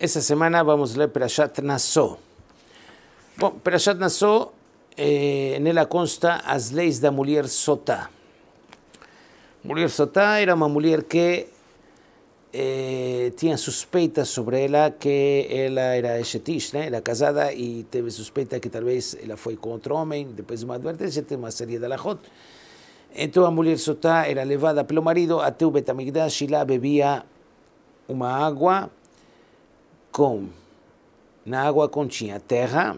Esta semana vamos a leer Perashat Nassau. Bueno, Perashat Nassau, eh, en ella consta leyes de la mulher sota. mujer sotá era una mujer que eh, tenía tinha suspeitas sobre ella, que ella era exetista, era casada y teve suspeita que vez ella fue con otro hombre, después de una advertencia, que una de de alajot. Entonces la mulher sota era levada pelo marido a o Betamigdash y la bebía una agua. com na água continha terra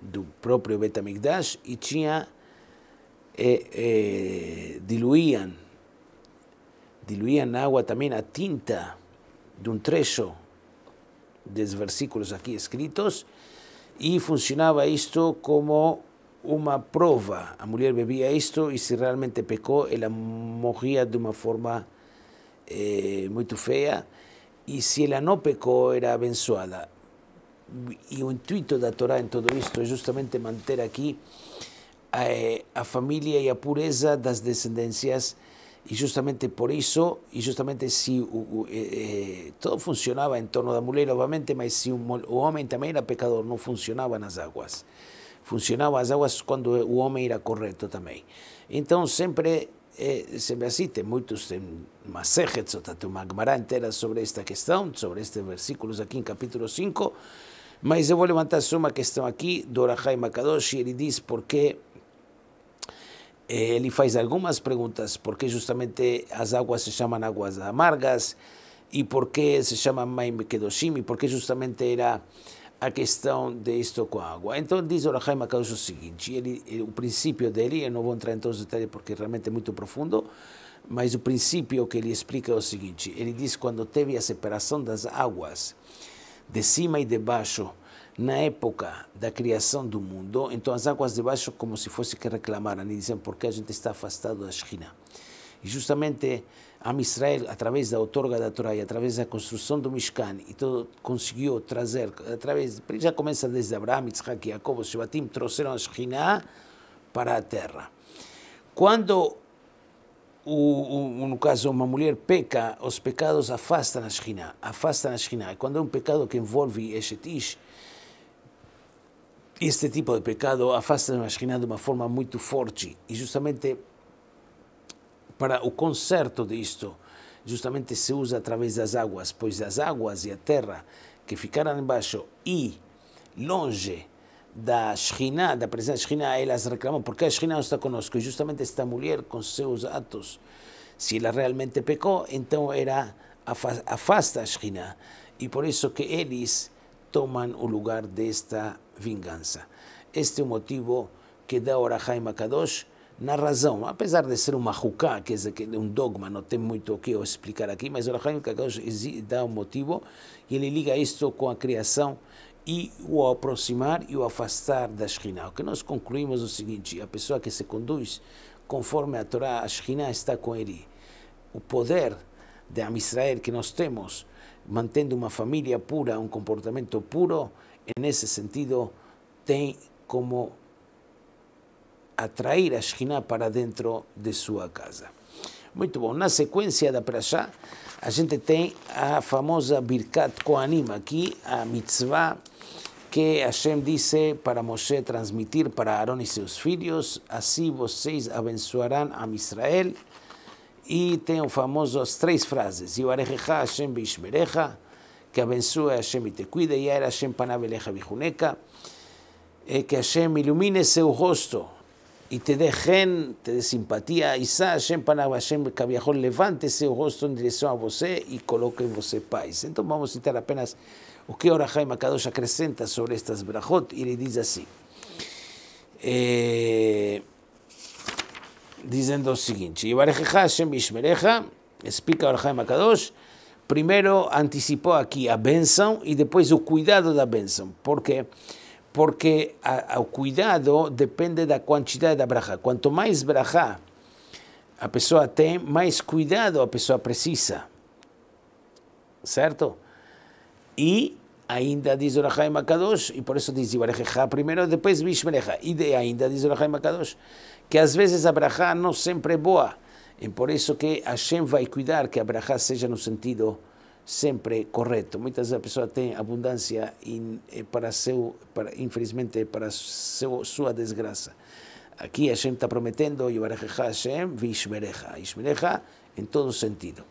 do próprio Betamigdash e tinha é, eh, é, eh, diluíam diluíam na água também a tinta de um trecho dos versículos aqui escritos e funcionava isto como uma prova. A mulher bebia isto e se realmente pecou, ela morria de uma forma eh, muito feia. Y si ella no pecó era abenzuada Y un intuito la Torá en todo esto es justamente mantener aquí eh, a, familia y a pureza las descendencias Y justamente por eso, y justamente si eh, eh, todo funcionaba en torno la mujer, obviamente, mas si el hombre también era pecador, no funcionaban las aguas funcionaban las aguas cuando el hombre era correcto también. Entonces siempre... Eh, se me asiste muchos masejes, magmará sobre esta cuestión, sobre este versículos aquí en capítulo 5, mas eu vou levantar solo uma questão aqui do Rahai él e ele diz porque eh, ele faz algumas perguntas, porque justamente las aguas se llaman aguas amargas, y por qué se llaman Maim Kedoshim, por justamente era a questão disto com a água. Então diz o Rahim Akadosh o seguinte, ele, eh, o princípio dele, eu não vou entrar em todos os detalhes porque realmente é muito profundo, mas o princípio que ele explica é o seguinte, ele diz quando teve a separação das águas de cima e de baixo, na época da criação do mundo, então as águas de baixo como se fosse que reclamaram e dizem porque a gente está afastado da China. E justamente a Israel, através da outorga da Torá e através da construção do Mishkan, e todo, conseguiu trazer, através, já começa desde Abraão, e Jacob, Shebatim, trouxeram a Shekhinah para a terra. Quando, o, o, no caso, uma mulher peca, os pecados afastam a Shekhinah, afastam a Shekhinah. E quando é um pecado que envolve Eshetish, este tipo de pecado afasta a Shekhinah de uma forma muito forte. E justamente para o conserto disto, justamente se usa através das águas, pois as águas e a terra que ficaram embaixo e longe da Shekhinah, da presença de Shekhinah, elas reclamam porque a Shekhinah não está conosco. E justamente esta mulher, com seus atos, se ela realmente pecou, então era afasta a Shekhinah. E por isso que eles tomam o lugar desta vingança. Este é o motivo que dá Orahai Makadosh na razão, apesar de ser um rucá, quer dizer, que é um dogma, não tem muito o que eu explicar aqui, mas o Rahim Kakaosh dá um motivo e ele liga isto com a criação e o aproximar e o afastar da Shekhinah. O que nós concluímos é o seguinte, a pessoa que se conduz conforme a Torá, a Shekhinah está com ele. O poder de Am Israel que nós temos, mantendo uma família pura, um comportamento puro, nesse sentido, tem como atrair a Shekhinah para dentro de sua casa. Muito bom. Na sequência da Prashá, a gente tem a famosa Birkat Kohanim, aqui a mitzvah que Hashem disse para Moshe transmitir para Aaron e seus filhos, assim vocês abençoarão a Israel. E tem o famoso as três frases, Yorejecha Hashem Bishmerecha, que abençoe Hashem e te cuide, Yair Hashem Panabelecha Bijuneca, eh, que Hashem ilumine seu rosto y te dejen, te dé simpatía, Isa, Hashem Panav Hashem levante ese rostro en dirección a vos y coloque en vos país. Entonces vamos a citar apenas o que Orajay Makadosh acrecenta sobre estas brajot y le dice así. Eh, lo siguiente, Yivarejeja Hashem Bishmereja, explica Orajay Makadosh, primero anticipó aquí a Benson y después el cuidado de la Benson. ¿Por qué? Porque porque a, a, o cuidado depende da quantidade da brajá. Quanto mais brajá a pessoa tem, mais cuidado a pessoa precisa. Certo? E ainda diz o Rahai Makadosh, e por isso diz Ibarejá primeiro, depois Bishmerejá. E de, ainda diz o Rahai Makadosh, que às vezes a brajá não sempre é boa. E por isso que Hashem vai cuidar que a brajá seja no sentido sempre correto. Muitas a pessoa tem abundância in, eh, para seu, para, infelizmente, para seu, sua desgraça. Aqui Hashem está prometendo, Yobarejeja Hashem, Vishmereja. Ishmereja em todo sentido.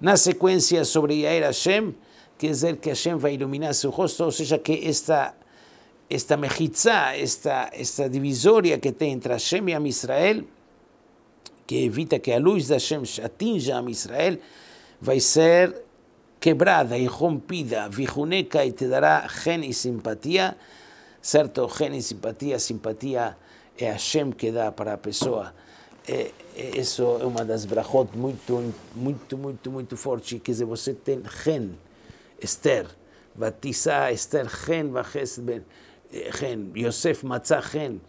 Na sequência sobre Yair Hashem, quer dizer que Hashem vai iluminar seu rosto, ou seja, que esta esta mejitza, esta, esta divisória que tem entre Hashem e Am Israel, que evita que a luz de Hashem atinja Am Israel, vai ser quebrada y rompida, vijuneca y te dará gen y simpatía, cierto gen y simpatía, simpatía es eh, Hashem que da para la persona. Eh, eh, eso es una é uma das muy, muy, muy, muy muito forte, quer dizer, você gen, Esther, batiza Esther, gen, bajes, gen, Yosef, matza gen.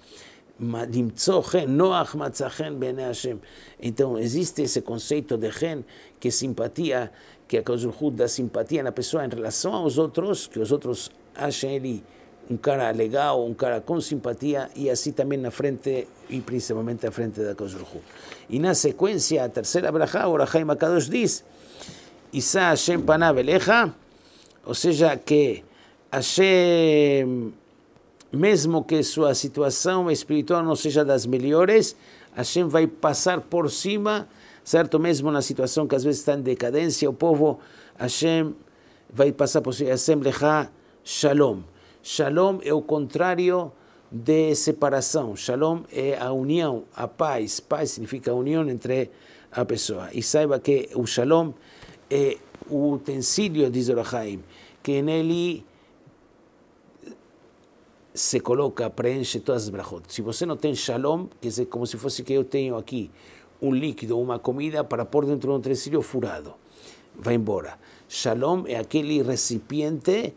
Noach, gen, Noach matza gen, Bene Hashem, entonces existe ese concepto de gen que simpatía que a causa da simpatia na pessoa em relação aos outros, que os outros achem ele um cara legal, um cara com simpatia e assim também na frente e principalmente na frente da Kozurhu. E na sequência, a terceira brachá, o Rahai Makadosh diz: Isa Hashem Panav Elecha, ou seja, que Hashem, mesmo que sua situação espiritual não seja das melhores, Hashem vai passar por cima certo? Mesmo na situação que às vezes está em decadência, o povo, Hashem, vai passar por si. Hashem lecha shalom. Shalom é o contrário de separação. Shalom é a união, a paz. Paz significa união entre a pessoa. E saiba que o shalom é o utensílio, diz Orahaim, que nele se coloca, preenche todas as brachot. Se você não tem shalom, que é como se fosse que eu tenho aqui, un líquido, una comida para por dentro de un tresillo furado. Va embora. Shalom es aquel recipiente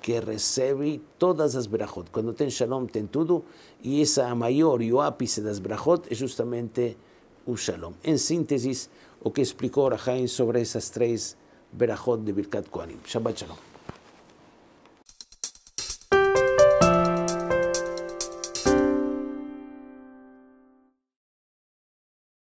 que recibe todas las brajot. Cuando ten shalom, ten todo, y esa mayor y o ápice de las brajot es justamente un shalom. En síntesis, o que explicó Rahaim sobre esas tres brajot de Birkat Kohanim. Shabbat shalom.